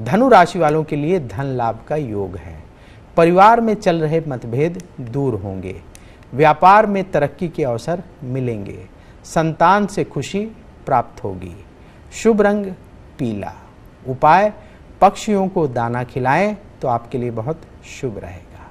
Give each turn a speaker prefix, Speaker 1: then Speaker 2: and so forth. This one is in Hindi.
Speaker 1: धनु राशि वालों के लिए धन लाभ का योग है परिवार में चल रहे मतभेद दूर होंगे व्यापार में तरक्की के अवसर मिलेंगे संतान से खुशी प्राप्त होगी शुभ रंग पीला उपाय पक्षियों को दाना खिलाएं तो आपके लिए बहुत शुभ रहेगा